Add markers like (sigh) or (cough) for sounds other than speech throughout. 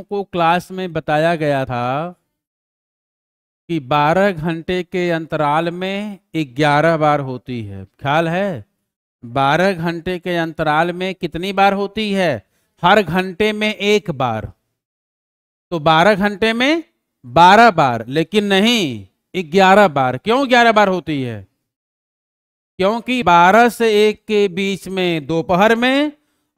को क्लास में बताया गया था कि 12 घंटे के अंतराल में 11 बार होती है ख्याल है 12 घंटे के अंतराल में कितनी बार होती है हर घंटे में एक बार तो 12 घंटे में 12 बार लेकिन नहीं 11 बार क्यों 11 बार होती है क्योंकि 12 से 1 के बीच में दोपहर में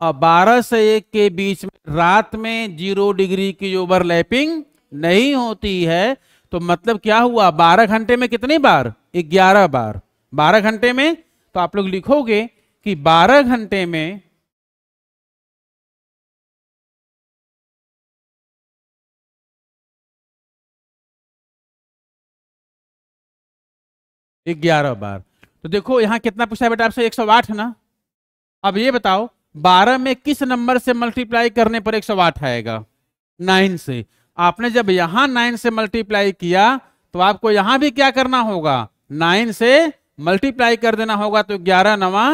और बारह से एक के बीच में रात में जीरो डिग्री की ओवरलैपिंग नहीं होती है तो मतलब क्या हुआ बारह घंटे में कितनी बार ग्यारह बार बारह घंटे में तो आप लोग लिखोगे कि बारह घंटे में ग्यारह बार तो देखो यहां कितना पूछा है बेटा आपसे एक सौ है ना अब ये बताओ बारह में किस नंबर से मल्टीप्लाई करने पर एक सौ आठ आएगा नाइन से आपने जब यहां नाइन से मल्टीप्लाई किया तो आपको यहां भी क्या करना होगा नाइन से मल्टीप्लाई कर देना होगा तो ग्यारह नवा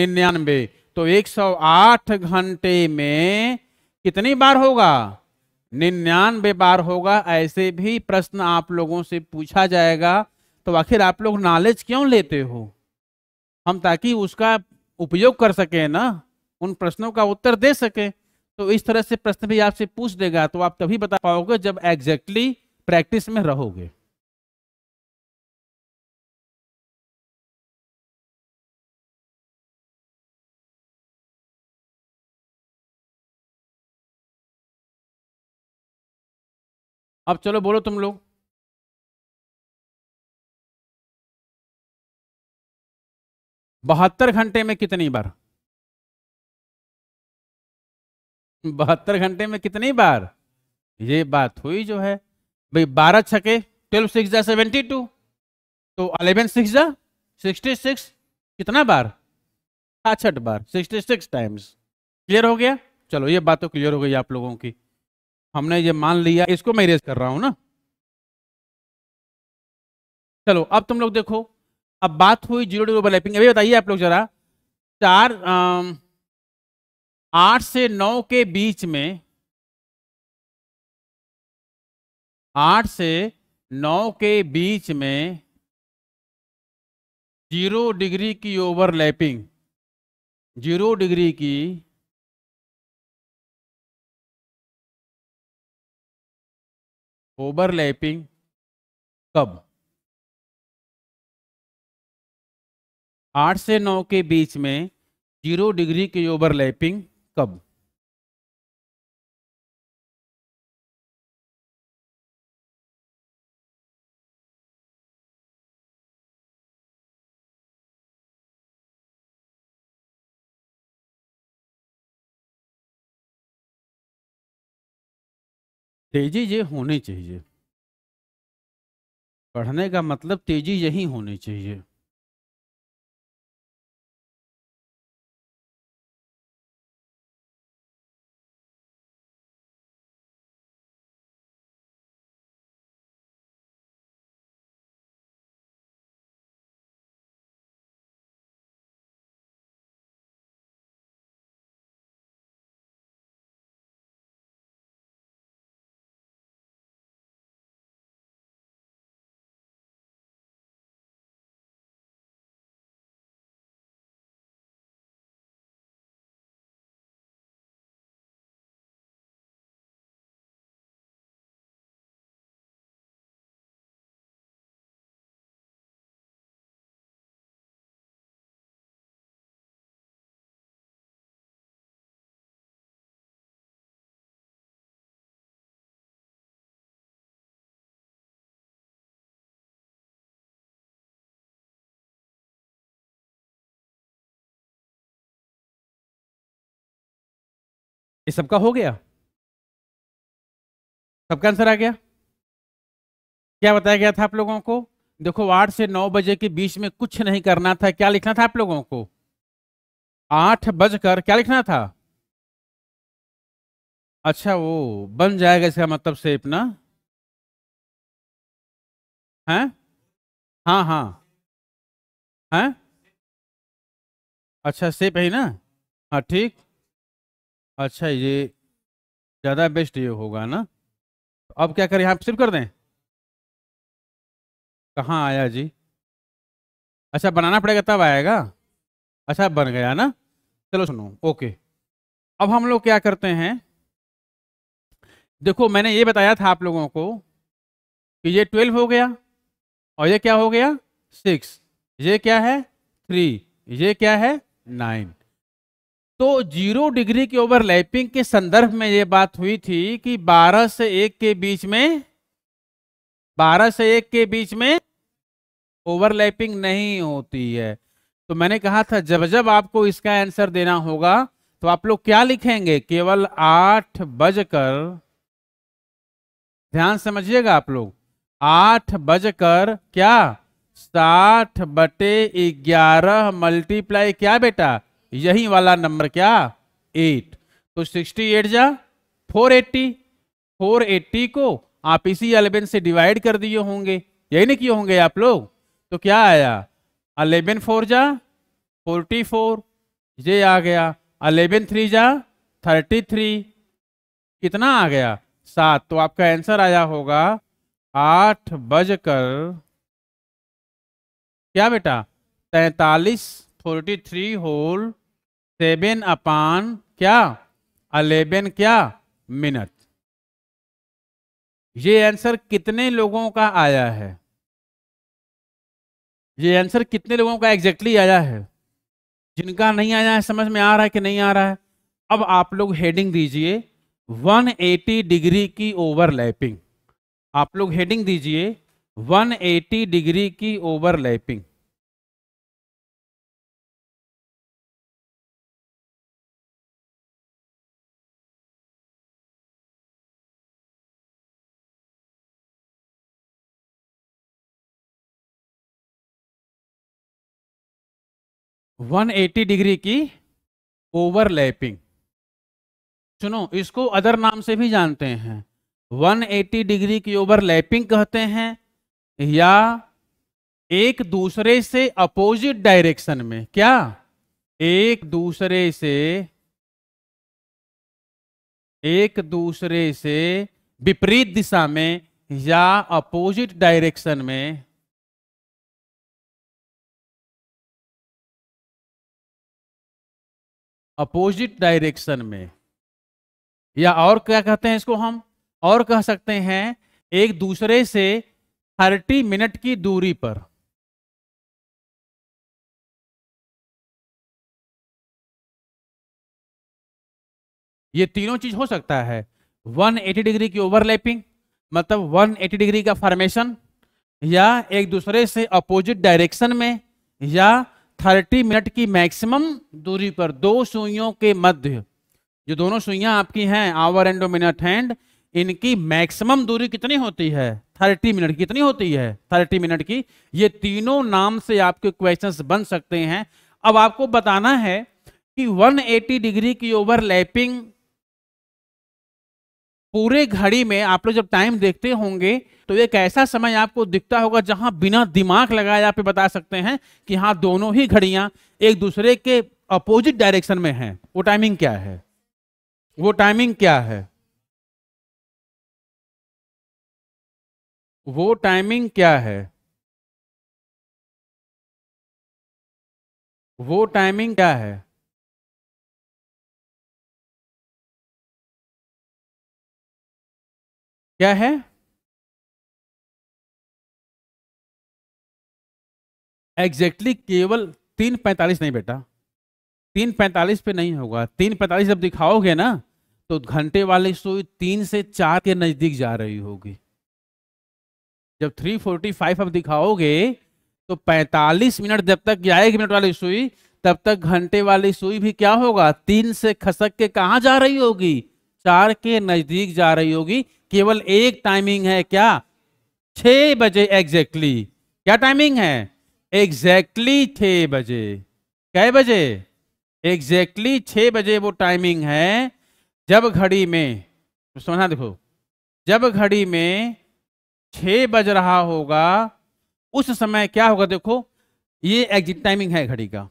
निन्यानबे तो एक सौ आठ घंटे में कितनी बार होगा निन्यानबे बार होगा ऐसे भी प्रश्न आप लोगों से पूछा जाएगा तो आखिर आप लोग नॉलेज क्यों लेते हो हम ताकि उसका उपयोग कर सके ना उन प्रश्नों का उत्तर दे सके तो इस तरह से प्रश्न भी आपसे पूछ देगा तो आप तभी बता पाओगे जब एग्जैक्टली exactly प्रैक्टिस में रहोगे अब चलो बोलो तुम लोग बहत्तर घंटे में कितनी बार बहत्तर घंटे में कितनी बार ये बात हुई जो है भाई बारह छके ट्वेल्व सिक्स जा सेवेंटी टू तो अलेवन सिक्स जा सिक्सटी सिक्स कितना बार छठ बार सिक्सटी सिक्स टाइम्स क्लियर हो गया चलो ये बात तो क्लियर हो गई आप लोगों की हमने ये मान लिया इसको मैं रेज कर रहा हूं ना चलो अब तुम लोग देखो अब बात हुई जीरो डिग्री ओवरलैपिंग अभी बताइए आप लोग जरा चार आ, आठ से नौ के बीच में आठ से नौ के बीच में जीरो डिग्री की ओवरलैपिंग जीरो डिग्री की ओवरलैपिंग कब आठ से नौ के बीच में जीरो डिग्री की ओवरलैपिंग कब तेजी ये होनी चाहिए पढ़ने का मतलब तेजी यही होनी चाहिए ये सबका हो गया सबका आंसर आ गया क्या बताया गया था आप लोगों को देखो आठ से नौ बजे के बीच में कुछ नहीं करना था क्या लिखना था आप लोगों को आठ बजकर क्या लिखना था अच्छा वो बन जाएगा इसका मतलब से अपना हैं हाँ हाँ हैं अच्छा सेप है ना हाँ ठीक अच्छा ये ज़्यादा बेस्ट ये होगा ना तो अब क्या करें यहाँ सिर्फ कर दें कहाँ आया जी अच्छा बनाना पड़ेगा तब आएगा अच्छा बन गया ना चलो सुनो ओके अब हम लोग क्या करते हैं देखो मैंने ये बताया था आप लोगों को कि ये ट्वेल्व हो गया और ये क्या हो गया सिक्स ये क्या है थ्री ये क्या है नाइन तो जीरो डिग्री की ओवरलैपिंग के संदर्भ में ये बात हुई थी कि 12 से 1 के बीच में 12 से 1 के बीच में ओवरलैपिंग नहीं होती है तो मैंने कहा था जब जब आपको इसका आंसर देना होगा तो आप लोग क्या लिखेंगे केवल आठ बजकर ध्यान समझिएगा आप लोग आठ बजकर क्या साठ बटे ग्यारह मल्टीप्लाई क्या बेटा यही वाला नंबर क्या एट तो सिक्सटी एट जा फोर एट्टी फोर एट्टी को आप इसी अलेवन से डिवाइड कर दिए होंगे यही नहीं किए होंगे आप लोग तो क्या आया अलेवन फोर जा फोर्टी फोर ये आ गया अलेवन थ्री जा थर्टी थ्री कितना आ गया सात तो आपका आंसर आया होगा आठ बजकर क्या बेटा तैतालीस फोर्टी थ्री होल सेवन अपान क्या अलेवन क्या मिनट ये आंसर कितने लोगों का आया है ये आंसर कितने लोगों का एग्जैक्टली exactly आया है जिनका नहीं आया है समझ में आ रहा है कि नहीं आ रहा है अब आप लोग हेडिंग दीजिए 180 डिग्री की ओवरलैपिंग आप लोग हेडिंग दीजिए 180 डिग्री की ओवरलैपिंग 180 डिग्री की ओवरलैपिंग सुनो इसको अदर नाम से भी जानते हैं 180 डिग्री की ओवरलैपिंग कहते हैं या एक दूसरे से अपोजिट डायरेक्शन में क्या एक दूसरे से एक दूसरे से विपरीत दिशा में या अपोजिट डायरेक्शन में अपोजिट डायरेक्शन में या और क्या कहते हैं इसको हम और कह सकते हैं एक दूसरे से 30 मिनट की दूरी पर ये तीनों चीज हो सकता है 180 डिग्री की ओवरलैपिंग मतलब 180 डिग्री का फॉर्मेशन या एक दूसरे से अपोजिट डायरेक्शन में या थर्टी मिनट की मैक्सिमम दूरी पर दो सुइयों के मध्य जो दोनों सुइयां आपकी हैं आवर एंड मिनट हैंड इनकी मैक्सिमम दूरी कितनी होती है थर्टी मिनट कितनी होती है थर्टी मिनट की ये तीनों नाम से आपके क्वेश्चंस बन सकते हैं अब आपको बताना है कि 180 डिग्री की ओवरलैपिंग पूरे घड़ी में आप लोग जब टाइम देखते होंगे तो एक ऐसा समय आपको दिखता होगा जहां बिना दिमाग लगाए आप बता सकते हैं कि हाँ दोनों ही घड़ियां एक दूसरे के अपोजिट डायरेक्शन में हैं वो टाइमिंग क्या है वो टाइमिंग क्या है वो टाइमिंग क्या है वो टाइमिंग क्या है क्या है एग्जैक्टली exactly केवल तीन पैंतालीस नहीं बेटा तीन पैंतालीस पे नहीं होगा तीन पैंतालीस जब दिखाओगे ना तो घंटे वाली सुई तीन से चार के नज़दीक जा रही होगी जब थ्री फोर्टी फाइव अब दिखाओगे तो पैंतालीस मिनट जब तक जाएगी मिनट वाली सुई तब तक घंटे वाली सुई भी क्या होगा तीन से खसक के कहा जा रही होगी स्टार के नजदीक जा रही होगी केवल एक टाइमिंग है क्या छ बजे एग्जैक्टली exactly. क्या टाइमिंग है एग्जैक्टली छ बजे कै बजे एग्जैक्टली छ बजे वो टाइमिंग है जब घड़ी में तो सुना देखो जब घड़ी में छ बज रहा होगा उस समय क्या होगा देखो ये एग्जिट टाइमिंग है घड़ी का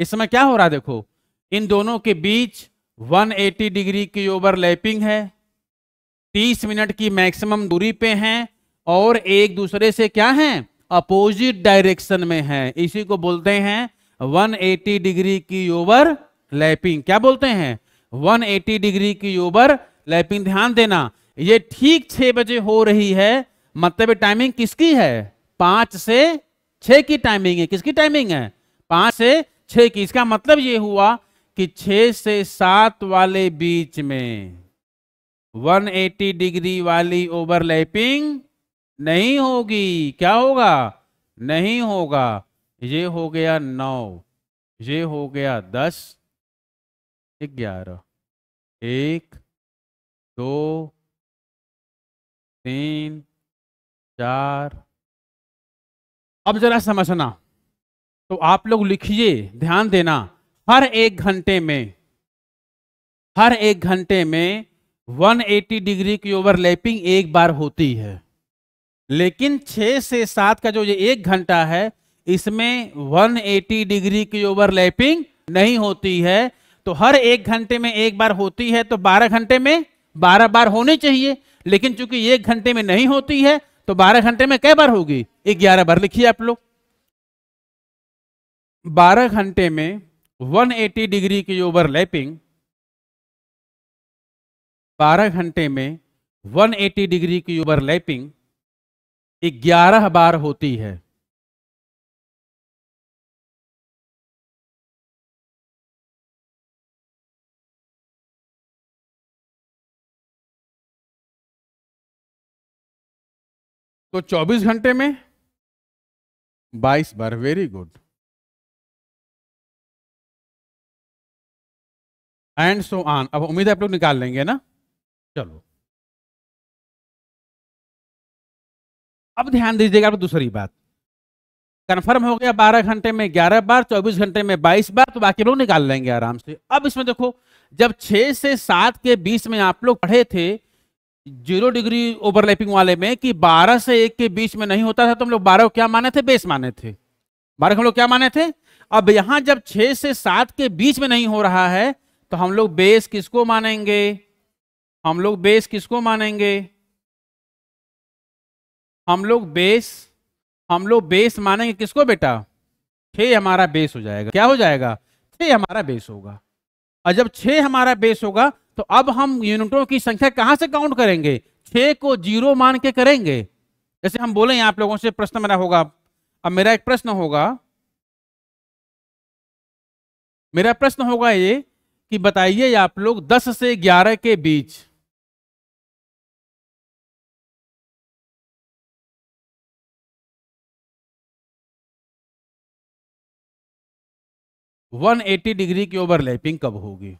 इस समय क्या हो रहा है देखो इन दोनों के बीच 180 डिग्री की ओवरलैपिंग है 30 मिनट की मैक्सिमम दूरी पे हैं और एक दूसरे से क्या हैं अपोजिट डायरेक्शन में हैं इसी को बोलते हैं 180 डिग्री की ओवर लैपिंग क्या बोलते हैं 180 डिग्री की ओवर लैपिंग ध्यान देना ये ठीक छह बजे हो रही है मतलब टाइमिंग किसकी है पांच से छ की टाइमिंग है किसकी टाइमिंग है पांच से छ की इसका मतलब ये हुआ कि छः से सात वाले बीच में 180 डिग्री वाली ओवरलैपिंग नहीं होगी क्या होगा नहीं होगा ये हो गया नौ ये हो गया दस ग्यारह एक दो तीन चार अब जरा समझना तो आप लोग लिखिए ध्यान देना हर एक घंटे में हर एक घंटे में 180 डिग्री की ओवरलैपिंग एक बार होती है लेकिन छः से सात का जो ये एक घंटा है इसमें 180 डिग्री की ओवरलैपिंग नहीं होती है तो हर एक घंटे में एक बार होती है तो 12 घंटे में 12 बार होनी चाहिए लेकिन चूंकि एक घंटे में नहीं होती है तो 12 घंटे में कई बार होगी ग्यारह बार लिखिए आप लोग 12 घंटे में 180 डिग्री की ओवरलैपिंग 12 घंटे में 180 डिग्री की ओवरलैपिंग 11 बार होती है तो 24 घंटे में 22 बार very good and so on अब उम्मीद है आप लोग निकाल लेंगे ना चलो अब ध्यान दीजिएगा दूसरी बात कन्फर्म हो गया 12 घंटे में 11 बार 24 घंटे में 22 बार तो बाकी लोग निकाल लेंगे आराम से अब इसमें देखो जब 6 से 7 के बीच में आप लोग पढ़े थे जीरो डिग्री ओवरलैपिंग वाले में कि 12 से 1 के बीच में नहीं होता था तो हम लोग 12 क्या माने थे बेस माने थे 12 हम लोग क्या माने थे अब यहां जब 6 से 7 के बीच में नहीं हो रहा है तो हम लोग बेस किसको मानेंगे हम लोग बेस किसको मानेंगे हम लोग बेस हम लोग बेस मानेंगे किसको बेटा छे हमारा बेस हो जाएगा क्या हो जाएगा छे हमारा बेस होगा और जब छे हमारा बेस होगा तो अब हम यूनिटों की संख्या कहां से काउंट करेंगे छे को जीरो मान के करेंगे जैसे हम बोले आप लोगों से प्रश्न मेरा होगा अब मेरा एक प्रश्न होगा मेरा प्रश्न होगा ये कि बताइए आप लोग 10 से 11 के बीच वन एटी डिग्री की ओवरलैपिंग कब होगी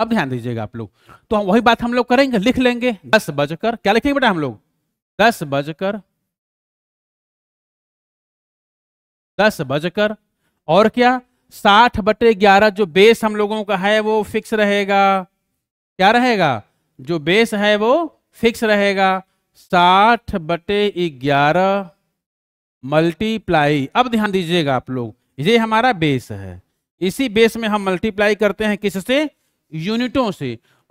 अब ध्यान दीजिएगा आप लोग तो वही बात हम लोग करेंगे लिख लेंगे दस बजकर क्या लिखेंगे बेटा हम लोग दस बजकर दस बजकर और क्या साठ बटे ग्यारह जो बेस हम लोगों का है वो फिक्स रहेगा क्या रहेगा जो बेस है वो फिक्स रहेगा साठ बटे ग्यारह मल्टीप्लाई अब ध्यान दीजिएगा आप लोग ये हमारा बेस है इसी बेस में हम मल्टीप्लाई करते हैं किससे यूनिटों से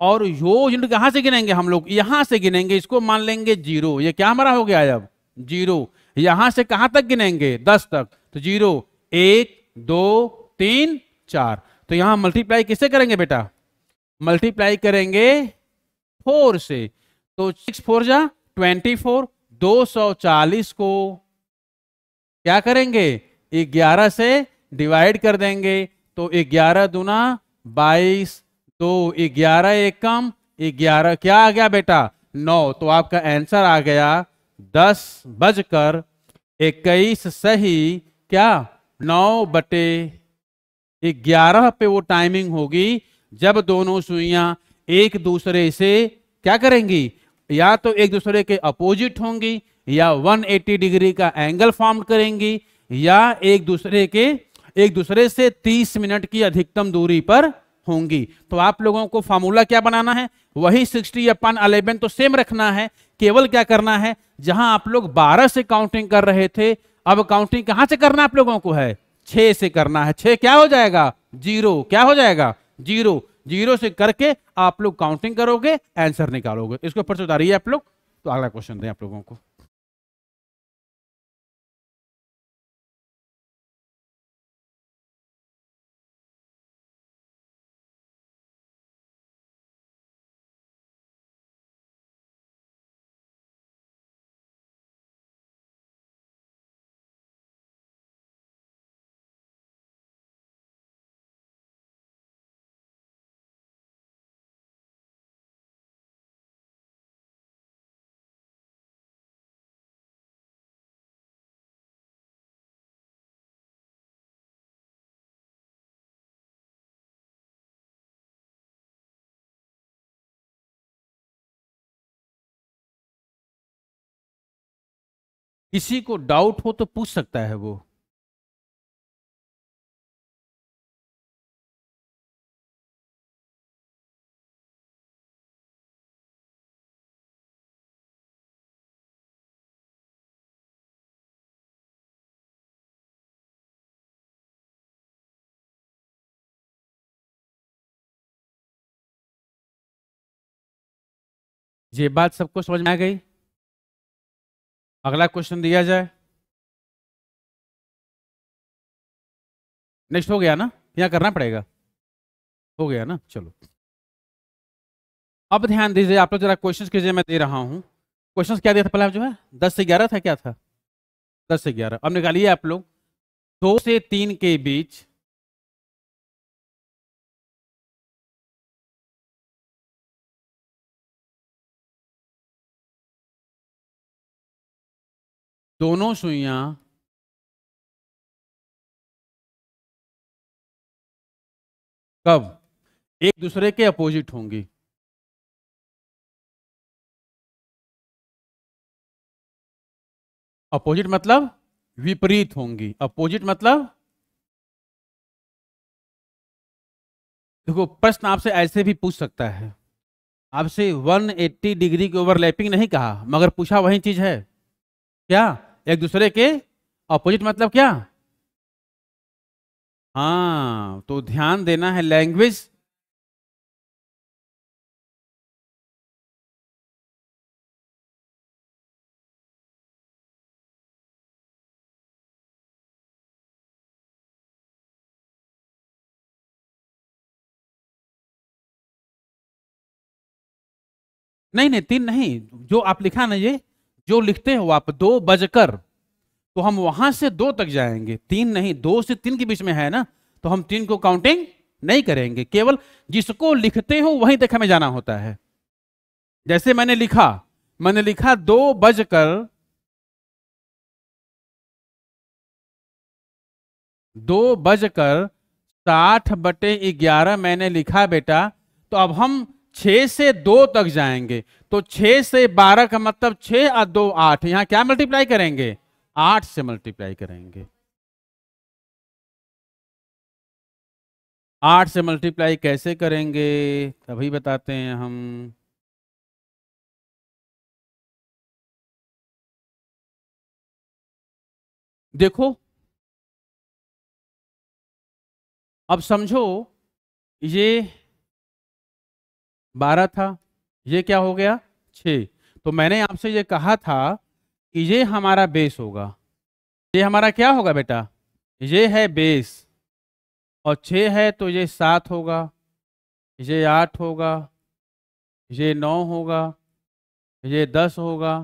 और यो यूनिट कहां से गिनेंगे हम लोग यहां से गिनेंगे इसको मान लेंगे जीरो ये क्या हमारा हो गया अब जीरो यहां से कहां तक गिनेंगे दस तक तो जीरो एक दो तीन चार तो यहां मल्टीप्लाई किससे करेंगे बेटा मल्टीप्लाई करेंगे फोर से तो सिक्स फोर जा ट्वेंटी फोर दो सौ चालीस को क्या करेंगे ग्यारह से डिवाइड कर देंगे तो ग्यारह दूना बाईस दो ग्यारह एक कम ग्यारह क्या आ गया बेटा नौ तो आपका आंसर आ गया दस बजकर इक्कीस सही क्या नौ बटे ग्यारह पे वो टाइमिंग होगी जब दोनों सुइयां एक दूसरे से क्या करेंगी या तो एक दूसरे के अपोजिट होंगी या 180 डिग्री का एंगल फॉर्म करेंगी या एक दूसरे के एक दूसरे से 30 मिनट की अधिकतम दूरी पर होंगी तो आप लोगों को फॉर्मूला क्या बनाना है वही या अपन अलेवन तो सेम रखना है केवल क्या करना है जहां आप लोग 12 से काउंटिंग कर रहे थे अब काउंटिंग कहां से करना आप लोगों को है छे से करना है छे क्या हो जाएगा जीरो क्या हो जाएगा जीरो जीरो से करके आप लोग काउंटिंग करोगे आंसर निकालोगे इसको ऊपर से उतारिए आप लोग तो अगला क्वेश्चन दें आप लोगों को किसी को डाउट हो तो पूछ सकता है वो ये बात सबको समझ में आ गई अगला क्वेश्चन दिया जाए नेक्स्ट हो गया ना यहाँ करना पड़ेगा हो गया ना चलो अब ध्यान दीजिए आप लोग जरा क्वेश्चन कीजिए मैं दे रहा हूँ क्वेश्चन क्या दिया था पहला जो है दस से ग्यारह था क्या था दस से ग्यारह अब निकालिए आप लोग दो से तीन के बीच दोनों सुइया कब एक दूसरे के अपोजिट होंगी अपोजिट मतलब विपरीत होंगी अपोजिट मतलब देखो प्रश्न आपसे ऐसे भी पूछ सकता है आपसे 180 डिग्री की ओवरलैपिंग नहीं कहा मगर पूछा वही चीज है क्या एक दूसरे के अपोजिट मतलब क्या हाँ तो ध्यान देना है लैंग्वेज नहीं नहीं तीन नहीं जो आप लिखा ना ये जो लिखते हो आप दो बजकर तो हम वहां से दो तक जाएंगे तीन नहीं दो से तीन के बीच में है ना तो हम तीन को काउंटिंग नहीं करेंगे केवल जिसको लिखते हो वहीं तक हमें जाना होता है जैसे मैंने लिखा मैंने लिखा दो बजकर दो बजकर साठ बटे ग्यारह मैंने लिखा बेटा तो अब हम छः से दो तक जाएंगे तो छह से बारह का मतलब छः और दो आठ यहां क्या मल्टीप्लाई करेंगे आठ से मल्टीप्लाई करेंगे आठ से मल्टीप्लाई कैसे करेंगे तभी बताते हैं हम देखो अब समझो ये बारह था ये क्या हो गया छ तो मैंने आपसे ये कहा था कि ये हमारा बेस होगा ये हमारा क्या होगा बेटा ये है बेस और छ है तो ये सात होगा ये आठ होगा ये नौ होगा ये दस होगा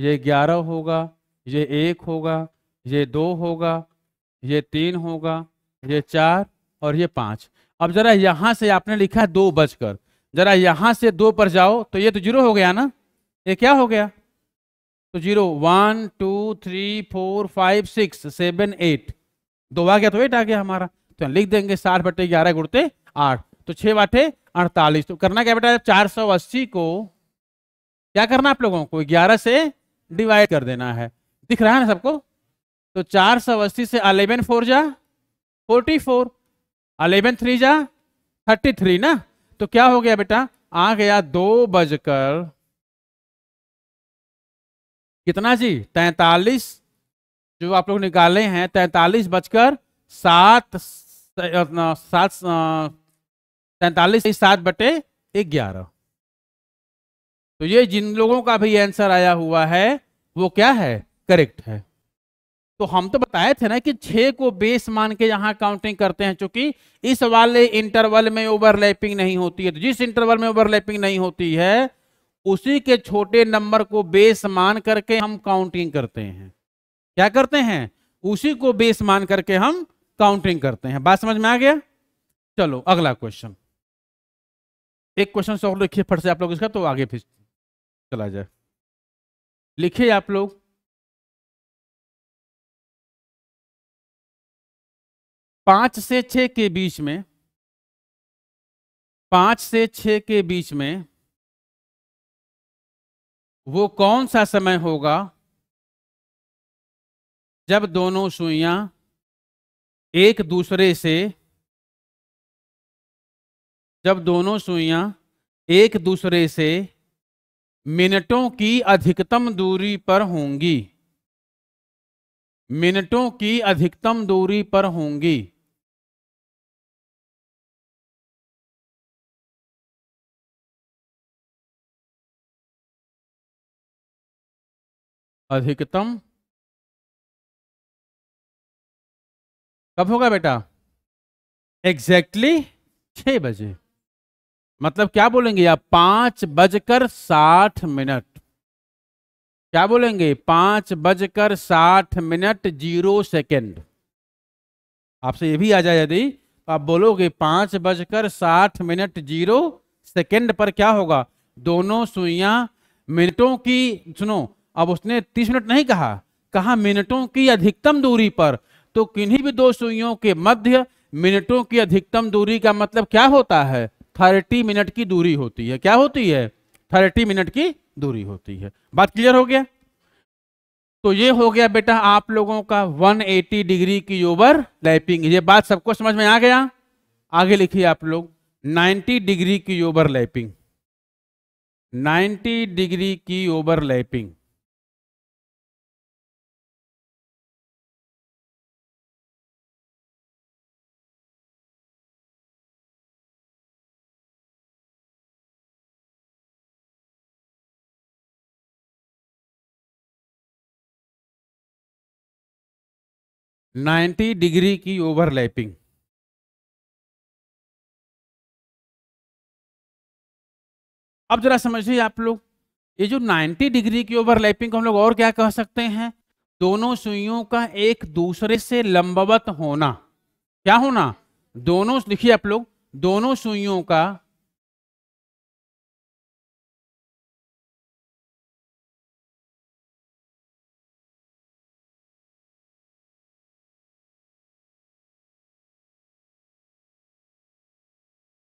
ये ग्यारह होगा ये एक होगा ये दो होगा ये तीन होगा ये चार और ये पाँच अब ज़रा यहाँ से आपने लिखा दो बजकर जरा यहां से दो पर जाओ तो ये तो जीरो हो गया ना ये क्या हो गया तो zero one two three four five six seven eight दो आ गया तो एट आ गया हमारा तो लिख देंगे साठ बटे ग्यारह गुड़ते आठ तो छह बाटे अड़तालीस तो करना क्या बेटा चार सौ अस्सी को क्या करना आप लोगों को ग्यारह से डिवाइड कर देना है दिख रहा है ना सबको तो चार सौ अस्सी से अलेवन फोर जा फोर्टी फोर अलेवन थ्री जा थर्टी थ्री ना तो क्या हो गया बेटा आ गया दो बजकर कितना जी तैतालीस जो आप लोग निकाले हैं तैतालीस बजकर सात सात तैतालीस सात बटे ग्यारह तो ये जिन लोगों का भी आंसर आया हुआ है वो क्या है करेक्ट है तो हम तो बताए थे ना कि छः को बेस मान के यहां काउंटिंग करते हैं चूंकि इस वाले इंटरवल में ओवरलैपिंग नहीं होती है तो जिस इंटरवल में ओवरलैपिंग नहीं होती है उसी के छोटे नंबर को बेस मान करके हम काउंटिंग करते हैं क्या करते हैं उसी को बेस मान करके हम काउंटिंग करते हैं बात समझ में आ गया चलो अगला क्वेश्चन एक क्वेश्चन सॉल्व लिखिए फट से आप लोग इसका तो आगे फिर चला जाए लिखिए आप लोग पाँच से छः के बीच में पाँच से छ के बीच में वो कौन सा समय होगा जब दोनों सुइया एक दूसरे से जब दोनों सुइया एक दूसरे से मिनटों की अधिकतम दूरी पर होंगी मिनटों की अधिकतम दूरी पर होंगी अधिकतम कब होगा बेटा एग्जैक्टली exactly छह बजे मतलब क्या बोलेंगे आप पांच बजकर साठ मिनट क्या बोलेंगे पांच बजकर साठ मिनट जीरो सेकेंड आपसे ये भी आ जाए यदि तो आप बोलोगे पांच बजकर साठ मिनट जीरो सेकेंड पर क्या होगा दोनों सुइया मिनटों की सुनो अब उसने तीस मिनट नहीं कहा कहा मिनटों की अधिकतम दूरी पर तो किन्हीं भी दो सुइयों के मध्य मिनटों की अधिकतम दूरी का मतलब क्या होता है थर्टी मिनट की दूरी होती है क्या होती है थर्टी मिनट की दूरी होती है बात क्लियर हो गया तो ये हो गया बेटा आप लोगों का 180 डिग्री की ओवर लैपिंग ये बात सबको समझ में आ गया आगे लिखिए आप लोग 90 डिग्री की ओवर लैपिंग 90 डिग्री की लैपिंग 90 डिग्री की ओवरलैपिंग अब जरा समझिए आप लोग ये जो 90 डिग्री की ओवरलैपिंग को हम लोग और क्या कह सकते हैं दोनों सुइयों का एक दूसरे से लंबवत होना क्या होना दोनों लिखिए आप लोग दोनों सुइयों का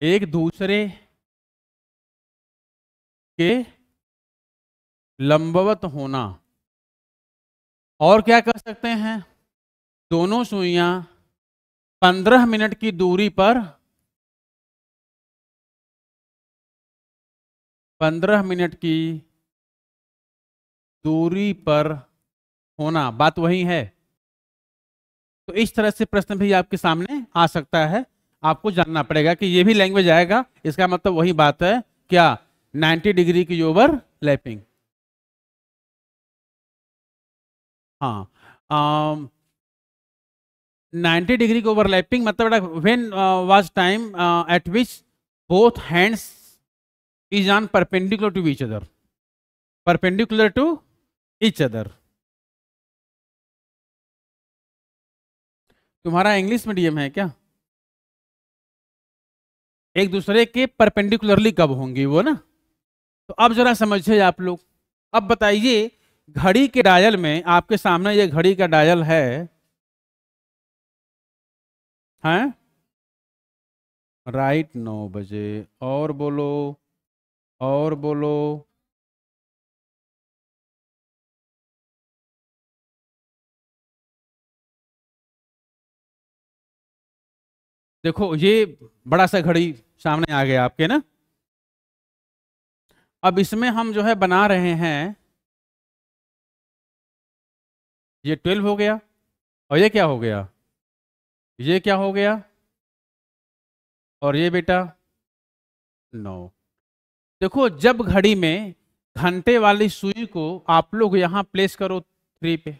एक दूसरे के लंबवत होना और क्या कर सकते हैं दोनों सुइयां पंद्रह मिनट की दूरी पर पंद्रह मिनट की दूरी पर होना बात वही है तो इस तरह से प्रश्न भी आपके सामने आ सकता है आपको जानना पड़ेगा कि ये भी लैंग्वेज आएगा इसका मतलब वही बात है क्या 90 डिग्री की ओवर लैपिंग हाँ नाइन्टी 90 डिग्री की ओवर लैपिंग मतलब when was was time at which both hands is on perpendicular to which other perpendicular to each other तुम्हारा इंग्लिश मीडियम है क्या एक दूसरे के परपेंडिकुलरली कब होंगी वो ना तो अब जरा समझिए आप लोग अब बताइए घड़ी के डायल में आपके सामने ये घड़ी का डायल है हैं राइट नौ बजे और बोलो और बोलो देखो ये बड़ा सा घड़ी सामने आ गया आपके ना अब इसमें हम जो है बना रहे हैं ये ट्वेल्व हो गया और ये क्या हो गया ये क्या हो गया और ये बेटा नौ देखो जब घड़ी में घंटे वाली सुई को आप लोग यहाँ प्लेस करो थ्री पे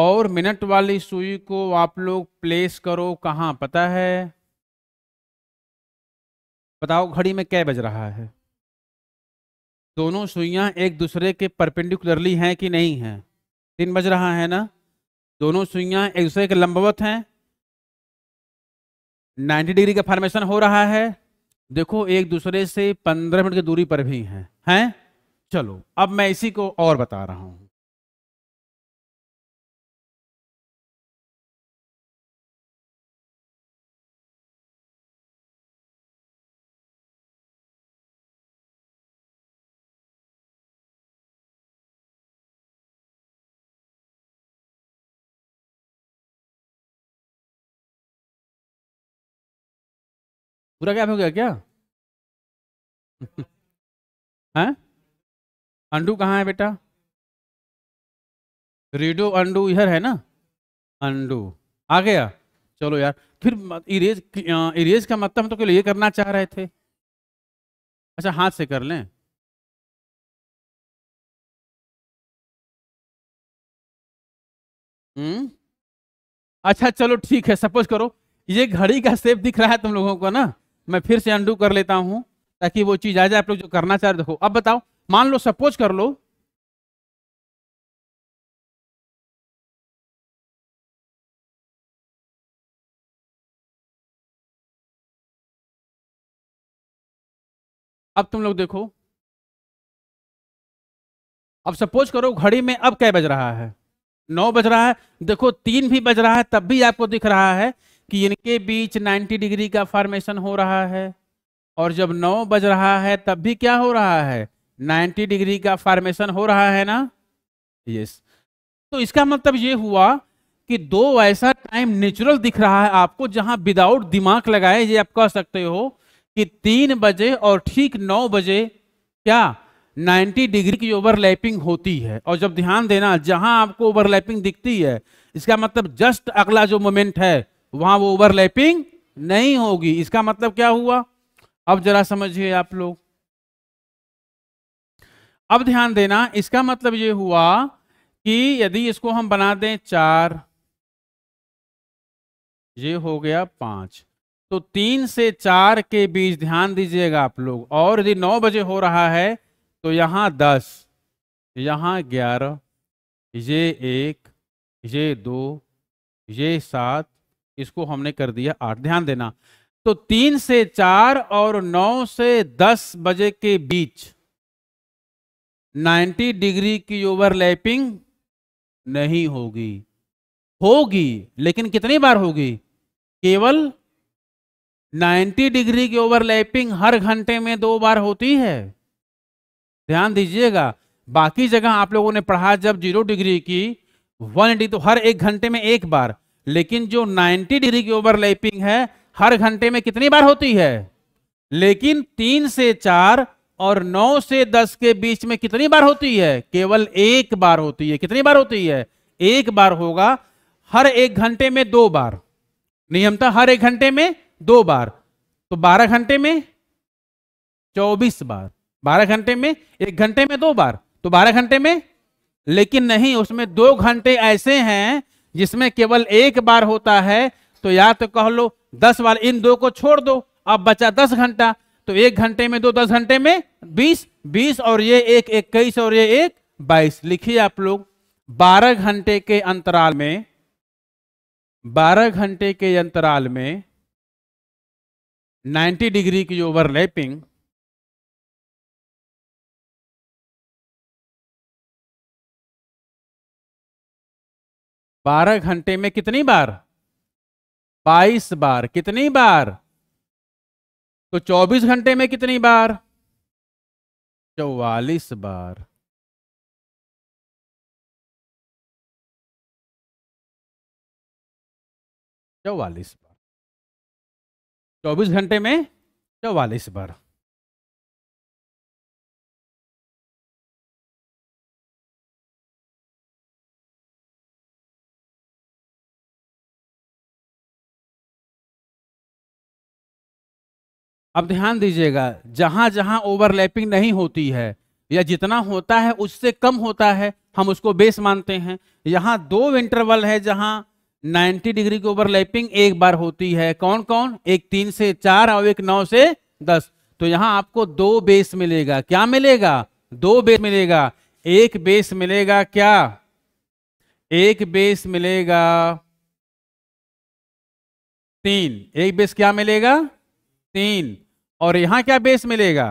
और मिनट वाली सुई को आप लोग प्लेस करो कहाँ पता है बताओ घड़ी में क्या बज रहा है दोनों सुइयाँ एक दूसरे के परपेंडिकुलरली हैं कि नहीं हैं तीन बज रहा है ना दोनों सुइयाँ एक दूसरे के लंबवत हैं 90 डिग्री का फॉर्मेशन हो रहा है देखो एक दूसरे से 15 मिनट की दूरी पर भी हैं हैं चलो अब मैं इसी को और बता रहा हूँ पूरा गैप हो गया क्या (laughs) हैं अंडू कहाँ है बेटा रेडो अंडू इधर है ना अंडू आ गया चलो यार फिर इरेज इरेज का मतलब तो ये करना चाह रहे थे अच्छा हाथ से कर लें हम्म अच्छा चलो ठीक है सपोज करो ये घड़ी का सेप दिख रहा है तुम लोगों को ना मैं फिर से अंडू कर लेता हूं ताकि वो चीज आ जाए आप लोग जो करना चाह रहे देखो अब बताओ मान लो सपोज कर लो अब तुम लोग देखो अब सपोज करो घड़ी में अब क्या बज रहा है नौ बज रहा है देखो तीन भी बज रहा है तब भी आपको दिख रहा है कि इनके बीच 90 डिग्री का फॉर्मेशन हो रहा है और जब नौ बज रहा है तब भी क्या हो रहा है 90 डिग्री का फॉर्मेशन हो रहा है ना यस तो इसका मतलब ये हुआ कि दो ऐसा टाइम नेचुरल दिख रहा है आपको जहां विदाउट दिमाग लगाए ये आप कह सकते हो कि तीन बजे और ठीक नौ बजे क्या 90 डिग्री की ओवरलैपिंग होती है और जब ध्यान देना जहां आपको ओवरलैपिंग दिखती है इसका मतलब जस्ट अगला जो मोमेंट है वहां वो ओवरलैपिंग नहीं होगी इसका मतलब क्या हुआ अब जरा समझिए आप लोग अब ध्यान देना इसका मतलब ये हुआ कि यदि इसको हम बना दें चार ये हो गया पांच तो तीन से चार के बीच ध्यान दीजिएगा आप लोग और यदि नौ बजे हो रहा है तो यहां दस यहां ग्यारह ये एक ये दो ये सात इसको हमने कर दिया आठ ध्यान देना तो तीन से चार और नौ से दस बजे के बीच 90 डिग्री की ओवरलैपिंग नहीं होगी होगी लेकिन कितनी बार होगी केवल 90 डिग्री की ओवरलैपिंग हर घंटे में दो बार होती है ध्यान दीजिएगा बाकी जगह आप लोगों ने पढ़ा जब जीरो डिग्री की वन 180 तो हर एक घंटे में एक बार लेकिन जो 90 डिग्री की ओवरलैपिंग है हर घंटे में कितनी बार होती है लेकिन तीन से चार और नौ से दस के बीच में कितनी बार होती है केवल एक बार होती है कितनी बार होती है एक बार होगा हर एक घंटे में दो बार नियमता हर एक घंटे में दो बार तो बारह घंटे में चौबीस बार बारह घंटे में एक घंटे में दो बार तो बारह घंटे में लेकिन नहीं उसमें दो घंटे ऐसे हैं जिसमें केवल एक बार होता है तो या तो कह लो दस बार इन दो को छोड़ दो अब बचा दस घंटा तो एक घंटे में दो दस घंटे में बीस बीस और ये एक इक्कीस और ये एक बाईस लिखिए आप लोग बारह घंटे के अंतराल में बारह घंटे के अंतराल में 90 डिग्री की ओवरलैपिंग बारह घंटे में कितनी बार बाईस बार कितनी बार तो चौबीस घंटे में कितनी बार चौवालीस बार चौवालीस बार चौबीस घंटे में चौवालीस बार अब ध्यान दीजिएगा जहां जहां ओवरलैपिंग नहीं होती है या जितना होता है उससे कम होता है हम उसको बेस मानते हैं यहां दो इंटरवल है जहां 90 डिग्री की ओवरलैपिंग एक बार होती है कौन कौन एक तीन से चार और एक नौ से दस तो यहां आपको दो बेस मिलेगा क्या मिलेगा दो बेस मिलेगा एक बेस मिलेगा क्या एक बेस मिलेगा तीन एक बेस क्या मिलेगा तीन और यहां क्या बेस मिलेगा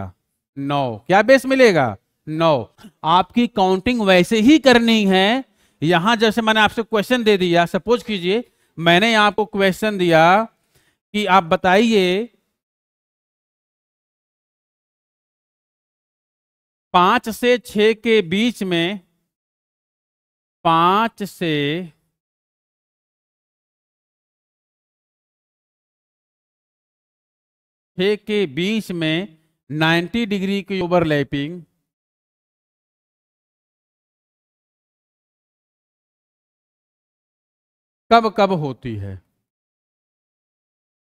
नौ क्या बेस मिलेगा नौ आपकी काउंटिंग वैसे ही करनी है यहां जैसे मैंने आपसे क्वेश्चन दे दिया सपोज कीजिए मैंने आपको क्वेश्चन दिया कि आप बताइए पांच से छ के बीच में पांच से छः के बीच में 90 डिग्री की ओवरलैपिंग कब कब होती है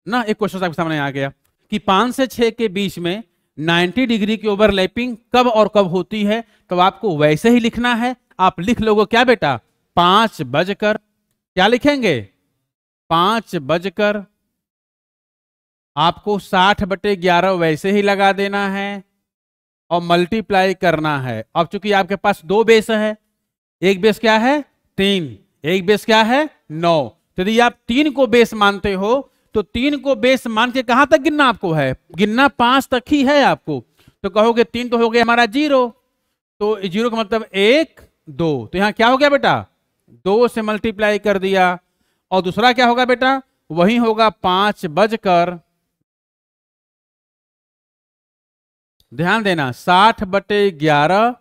ना एक क्वेश्चन आपके सामने आ गया कि पांच से छह के बीच में 90 डिग्री की ओवरलैपिंग कब और कब होती है तो आपको वैसे ही लिखना है आप लिख लोगे क्या बेटा पांच बजकर क्या लिखेंगे पांच बजकर आपको साठ बटे ग्यारह वैसे ही लगा देना है और मल्टीप्लाई करना है अब चूंकि आपके पास दो बेस है एक बेस क्या है तीन एक बेस क्या है नौ तो यदि आप तीन को बेस मानते हो तो तीन को बेस मान के कहां तक गिनना आपको है गिनना पांच तक ही है आपको तो कहोगे तीन तो हो गया हमारा जीरो तो जीरो का मतलब एक दो तो यहां क्या हो गया बेटा दो से मल्टीप्लाई कर दिया और दूसरा क्या होगा बेटा वही होगा पांच बजकर ध्यान देना साठ बटे ग्यारह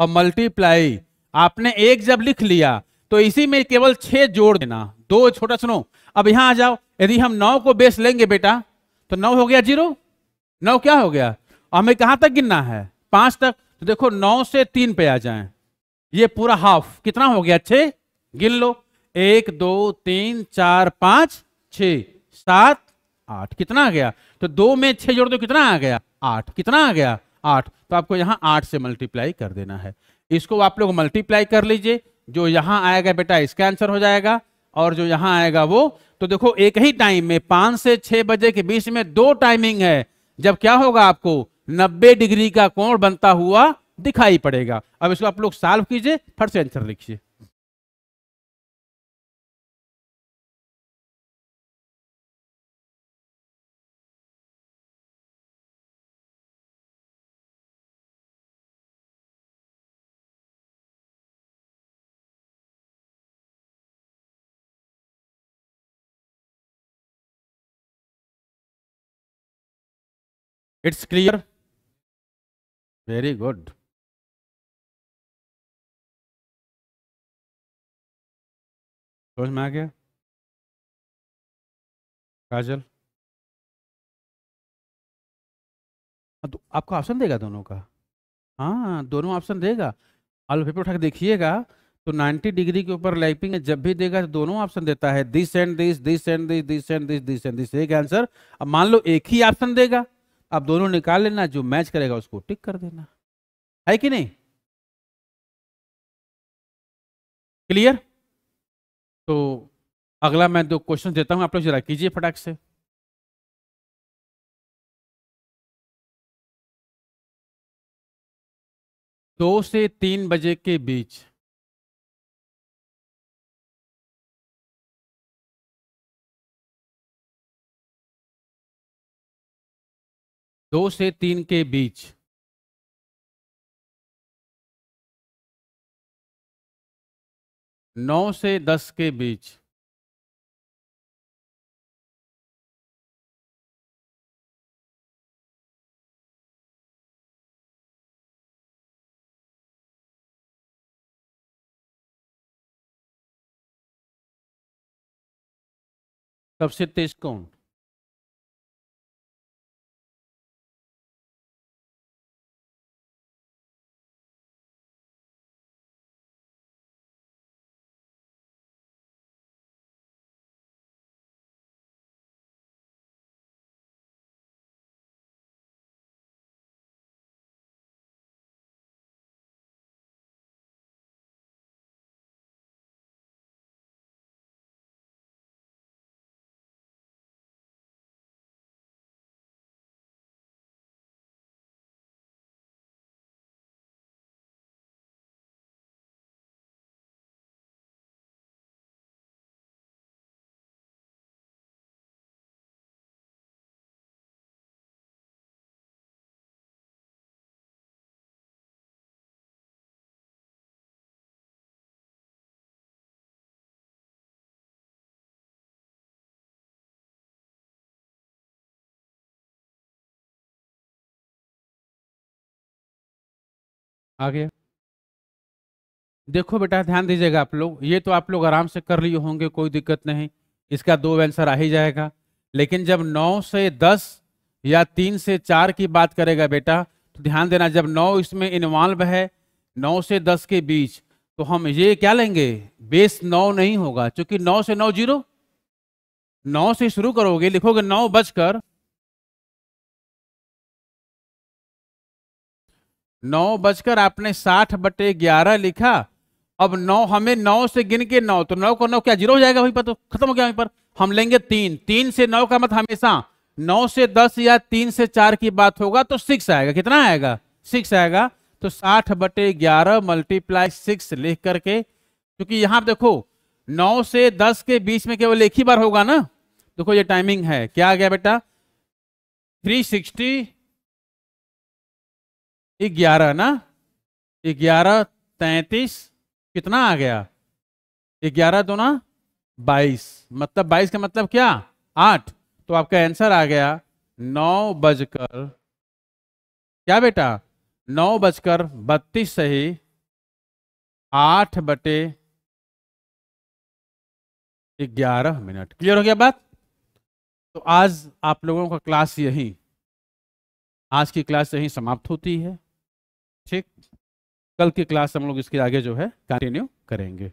और मल्टीप्लाई आपने एक जब लिख लिया तो इसी में केवल छह जोड़ देना दो छोटा सुनो अब यहां आ जाओ यदि हम नौ को बेस लेंगे बेटा तो नौ हो गया जीरो नौ क्या हो गया हमें कहां तक गिनना है पांच तक तो देखो नौ से तीन पे आ जाए ये पूरा हाफ कितना हो गया छे गिन लो एक दो तीन चार पांच छ सात आठ कितना आ गया तो दो में छह जोड़ दो कितना आ गया आठ कितना आ गया आठ तो आपको यहाँ आठ से मल्टीप्लाई कर देना है इसको आप लोग मल्टीप्लाई कर लीजिए जो यहाँ आएगा बेटा इसका आंसर हो जाएगा और जो यहाँ आएगा वो तो देखो एक ही टाइम में पाँच से छः बजे के बीच में दो टाइमिंग है जब क्या होगा आपको नब्बे डिग्री का कोण बनता हुआ दिखाई पड़ेगा अब इसको आप लोग सॉल्व कीजिए फट से आंसर लिखिए इट्स क्लियर वेरी गुड समझ में आ गया काजल हाँ, तो आपको ऑप्शन देगा दोनों का हाँ दोनों ऑप्शन देगा आलू पेपर उठा के देखिएगा तो 90 डिग्री के ऊपर लाइपिंग है जब भी देगा तो दोनों ऑप्शन देता है this and this this and this this and this this and this एक आंसर अब मान लो एक ही ऑप्शन देगा आप दोनों निकाल लेना जो मैच करेगा उसको टिक कर देना है कि नहीं क्लियर तो अगला मैं दो क्वेश्चन देता हूं आप लोग जरा कीजिए फटाक से दो से तीन बजे के बीच दो से तीन के बीच नौ से दस के बीच सबसे तेज कौन आगे देखो बेटा ध्यान दीजिएगा आप लोग ये तो आप लोग आराम से कर लिए होंगे कोई दिक्कत नहीं इसका दो आंसर आ ही जाएगा लेकिन जब नौ से दस या तीन से चार की बात करेगा बेटा तो ध्यान देना जब नौ इसमें इन्वॉल्व है नौ से दस के बीच तो हम ये क्या लेंगे बेस नौ नहीं होगा क्योंकि नौ से नौ जीरो नौ से शुरू करोगे लिखोगे नौ बजकर नौ बजकर आपने साठ बटे ग्यारह लिखा अब नौ हमें नौ से गिन के नौ तो नौ को नौ क्या जीरो हो जाएगा वहीं पर तो खत्म हो गया वहीं पर हम लेंगे तीन तीन से नौ का मत मतलब हमेशा नौ से दस या तीन से चार की बात होगा तो सिक्स आएगा कितना आएगा सिक्स आएगा तो साठ बटे ग्यारह मल्टीप्लाई सिक्स लिख करके क्योंकि यहां देखो नौ से दस के बीच में केवल एक ही बार होगा ना देखो ये टाइमिंग है क्या आ गया बेटा थ्री सिक्सटी ग्यारह ना ग्यारह तैतीस कितना आ गया ग्यारह दो ना बाईस मतलब बाईस का मतलब क्या आठ तो आपका आंसर आ गया नौ बजकर क्या बेटा नौ बजकर बत्तीस सही आठ बटे ग्यारह मिनट क्लियर हो गया बात तो आज आप लोगों का क्लास यही आज की क्लास यही समाप्त होती है ठीक कल की क्लास हम लोग इसके आगे जो है कंटिन्यू करेंगे